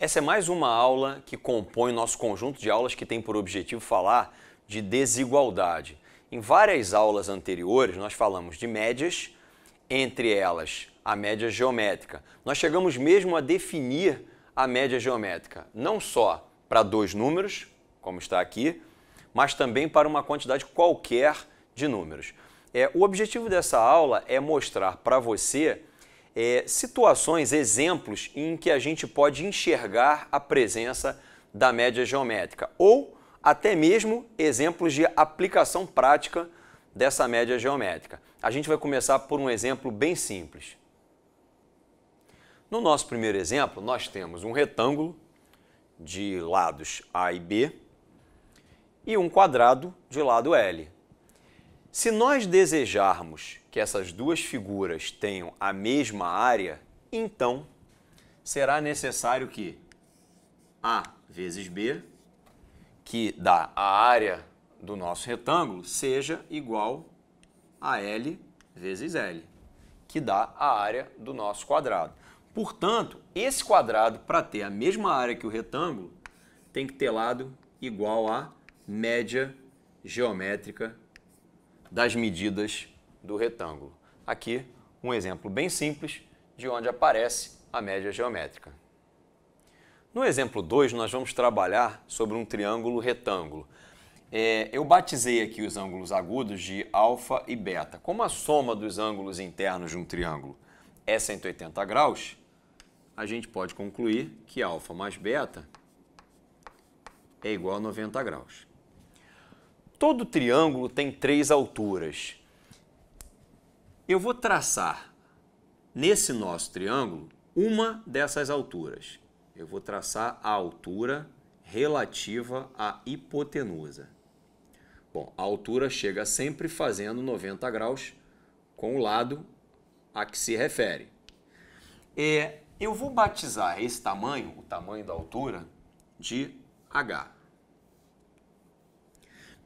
Essa é mais uma aula que compõe nosso conjunto de aulas que tem por objetivo falar de desigualdade. Em várias aulas anteriores, nós falamos de médias, entre elas a média geométrica. Nós chegamos mesmo a definir a média geométrica, não só para dois números, como está aqui, mas também para uma quantidade qualquer de números. É, o objetivo dessa aula é mostrar para você é, situações, exemplos em que a gente pode enxergar a presença da média geométrica ou até mesmo exemplos de aplicação prática dessa média geométrica. A gente vai começar por um exemplo bem simples. No nosso primeiro exemplo, nós temos um retângulo de lados A e B e um quadrado de lado L. Se nós desejarmos que essas duas figuras tenham a mesma área, então será necessário que A vezes B, que dá a área do nosso retângulo, seja igual a L vezes L, que dá a área do nosso quadrado. Portanto, esse quadrado, para ter a mesma área que o retângulo, tem que ter lado igual à média geométrica das medidas do retângulo. Aqui um exemplo bem simples de onde aparece a média geométrica. No exemplo 2, nós vamos trabalhar sobre um triângulo retângulo. É, eu batizei aqui os ângulos agudos de alfa e beta. Como a soma dos ângulos internos de um triângulo é 180 graus, a gente pode concluir que alfa mais beta é igual a 90 graus. Todo triângulo tem três alturas. Eu vou traçar nesse nosso triângulo uma dessas alturas. Eu vou traçar a altura relativa à hipotenusa. Bom, a altura chega sempre fazendo 90 graus com o lado a que se refere. É, eu vou batizar esse tamanho, o tamanho da altura, de H.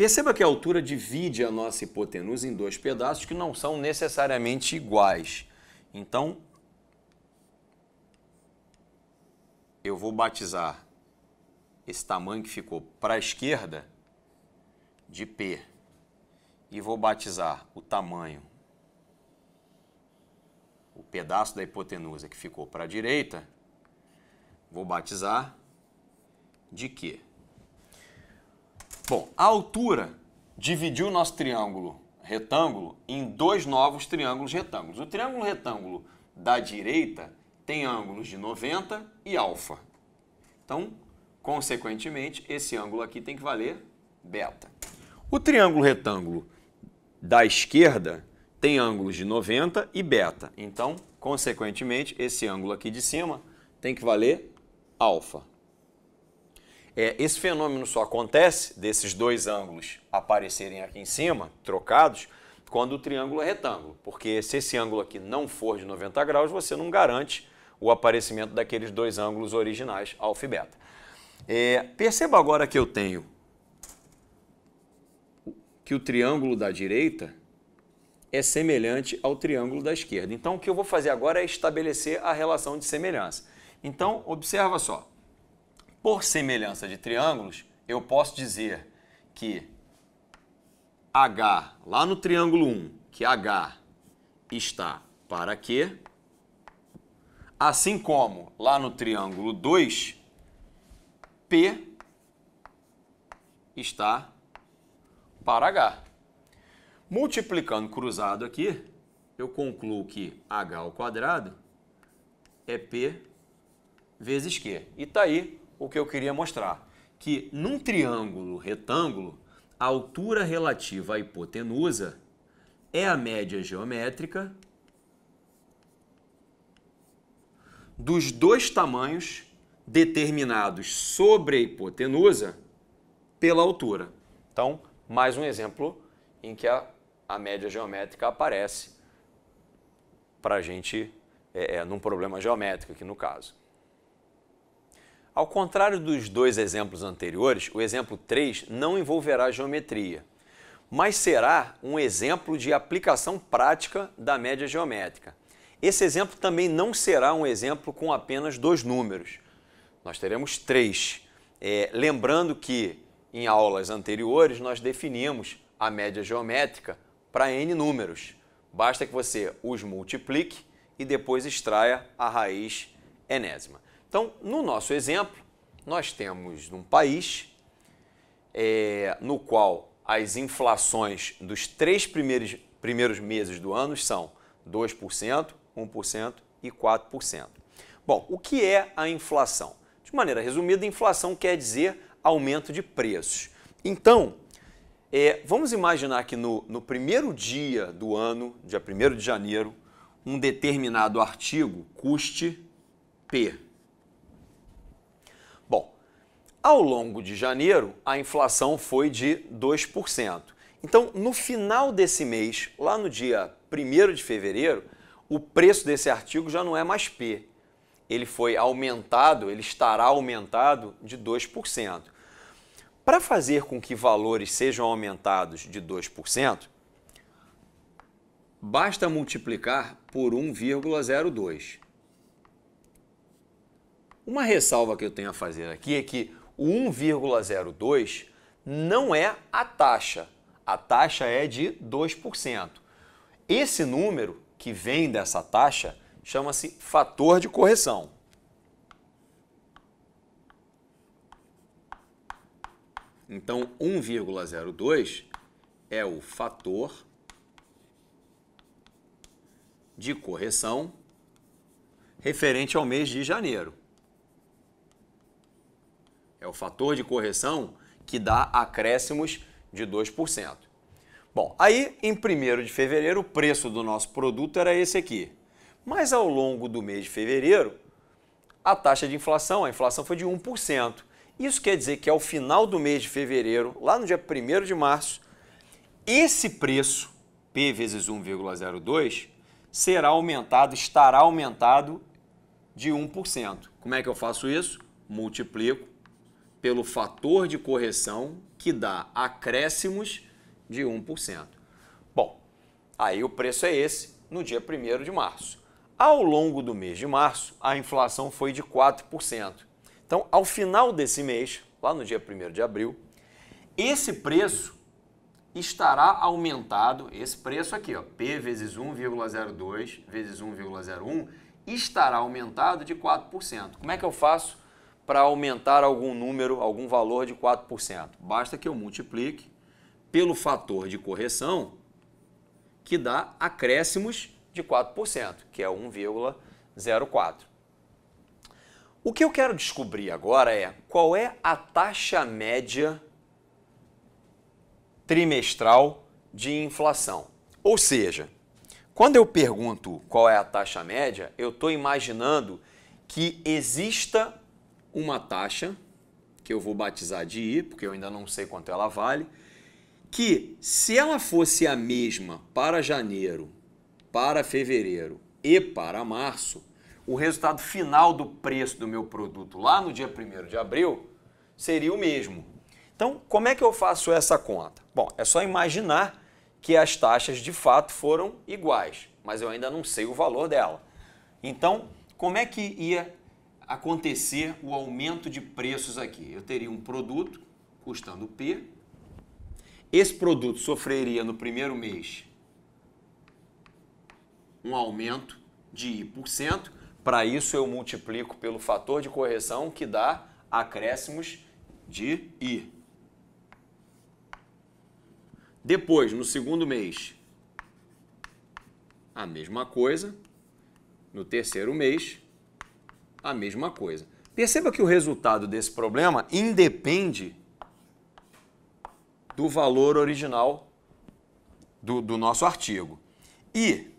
Perceba que a altura divide a nossa hipotenusa em dois pedaços que não são necessariamente iguais. Então, eu vou batizar esse tamanho que ficou para a esquerda de P e vou batizar o tamanho, o pedaço da hipotenusa que ficou para a direita, vou batizar de Q. Bom, a altura dividiu o nosso triângulo retângulo em dois novos triângulos retângulos. O triângulo retângulo da direita tem ângulos de 90 e alfa. Então, consequentemente, esse ângulo aqui tem que valer beta. O triângulo retângulo da esquerda tem ângulos de 90 e beta. Então, consequentemente, esse ângulo aqui de cima tem que valer alfa. É, esse fenômeno só acontece desses dois ângulos aparecerem aqui em cima, trocados, quando o triângulo é retângulo, porque se esse ângulo aqui não for de 90 graus, você não garante o aparecimento daqueles dois ângulos originais, alfa e beta. É, perceba agora que eu tenho que o triângulo da direita é semelhante ao triângulo da esquerda. Então, o que eu vou fazer agora é estabelecer a relação de semelhança. Então, observa só. Por semelhança de triângulos, eu posso dizer que H, lá no triângulo 1, que H está para Q, assim como lá no triângulo 2, P está para H. Multiplicando cruzado aqui, eu concluo que H ao quadrado é P vezes Q. E está aí o que eu queria mostrar, que num triângulo retângulo, a altura relativa à hipotenusa é a média geométrica dos dois tamanhos determinados sobre a hipotenusa pela altura. Então, mais um exemplo em que a, a média geométrica aparece para a gente, é, é, num problema geométrico aqui no caso. Ao contrário dos dois exemplos anteriores, o exemplo 3 não envolverá geometria, mas será um exemplo de aplicação prática da média geométrica. Esse exemplo também não será um exemplo com apenas dois números. Nós teremos três. É, lembrando que em aulas anteriores nós definimos a média geométrica para n números. Basta que você os multiplique e depois extraia a raiz enésima. Então, no nosso exemplo, nós temos um país é, no qual as inflações dos três primeiros, primeiros meses do ano são 2%, 1% e 4%. Bom, o que é a inflação? De maneira resumida, inflação quer dizer aumento de preços. Então, é, vamos imaginar que no, no primeiro dia do ano, dia 1 de janeiro, um determinado artigo custe P. Ao longo de janeiro, a inflação foi de 2%. Então, no final desse mês, lá no dia 1 de fevereiro, o preço desse artigo já não é mais P. Ele foi aumentado, ele estará aumentado de 2%. Para fazer com que valores sejam aumentados de 2%, basta multiplicar por 1,02. Uma ressalva que eu tenho a fazer aqui é que o 1,02 não é a taxa. A taxa é de 2%. Esse número que vem dessa taxa chama-se fator de correção. Então, 1,02 é o fator de correção referente ao mês de janeiro. É o fator de correção que dá acréscimos de 2%. Bom, aí em 1 de fevereiro o preço do nosso produto era esse aqui. Mas ao longo do mês de fevereiro, a taxa de inflação, a inflação foi de 1%. Isso quer dizer que ao final do mês de fevereiro, lá no dia 1 de março, esse preço, P vezes 1,02, será aumentado, estará aumentado de 1%. Como é que eu faço isso? Multiplico pelo fator de correção que dá acréscimos de 1%. Bom, aí o preço é esse no dia 1 de março. Ao longo do mês de março, a inflação foi de 4%. Então, ao final desse mês, lá no dia 1 de abril, esse preço estará aumentado, esse preço aqui, ó, P vezes 1,02 vezes 1,01, estará aumentado de 4%. Como é que eu faço para aumentar algum número, algum valor de 4%. Basta que eu multiplique pelo fator de correção, que dá acréscimos de 4%, que é 1,04. O que eu quero descobrir agora é qual é a taxa média trimestral de inflação. Ou seja, quando eu pergunto qual é a taxa média, eu estou imaginando que exista uma taxa, que eu vou batizar de I, porque eu ainda não sei quanto ela vale, que se ela fosse a mesma para janeiro, para fevereiro e para março, o resultado final do preço do meu produto lá no dia 1 de abril seria o mesmo. Então, como é que eu faço essa conta? Bom, é só imaginar que as taxas de fato foram iguais, mas eu ainda não sei o valor dela. Então, como é que ia acontecer o aumento de preços aqui? Eu teria um produto custando P. Esse produto sofreria no primeiro mês um aumento de I%. Para isso, eu multiplico pelo fator de correção, que dá acréscimos de I. Depois, no segundo mês, a mesma coisa. No terceiro mês, a mesma coisa. Perceba que o resultado desse problema independe do valor original do, do nosso artigo. E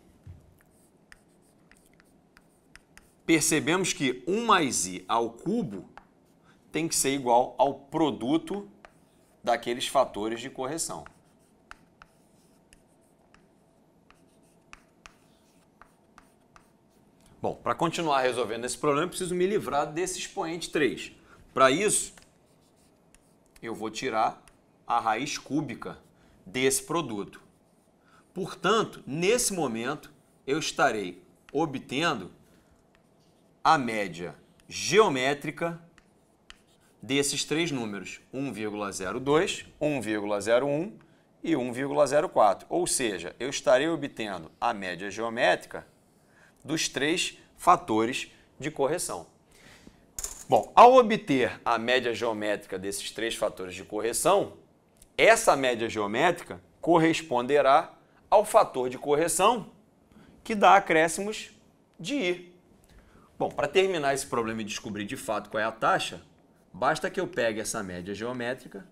percebemos que 1 mais i ao cubo tem que ser igual ao produto daqueles fatores de correção. Bom, para continuar resolvendo esse problema, eu preciso me livrar desse expoente 3. Para isso, eu vou tirar a raiz cúbica desse produto. Portanto, nesse momento, eu estarei obtendo a média geométrica desses três números, 1,02, 1,01 e 1,04. Ou seja, eu estarei obtendo a média geométrica dos três fatores de correção. Bom, ao obter a média geométrica desses três fatores de correção, essa média geométrica corresponderá ao fator de correção que dá acréscimos de i. Bom, para terminar esse problema e descobrir de fato qual é a taxa, basta que eu pegue essa média geométrica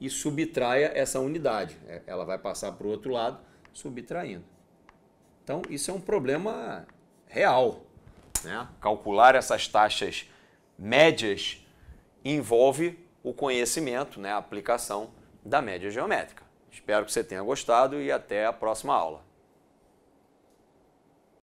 e subtraia essa unidade. É, ela vai passar para o outro lado subtraindo. Então, isso é um problema real. Né? Calcular essas taxas médias envolve o conhecimento, né, a aplicação da média geométrica. Espero que você tenha gostado e até a próxima aula.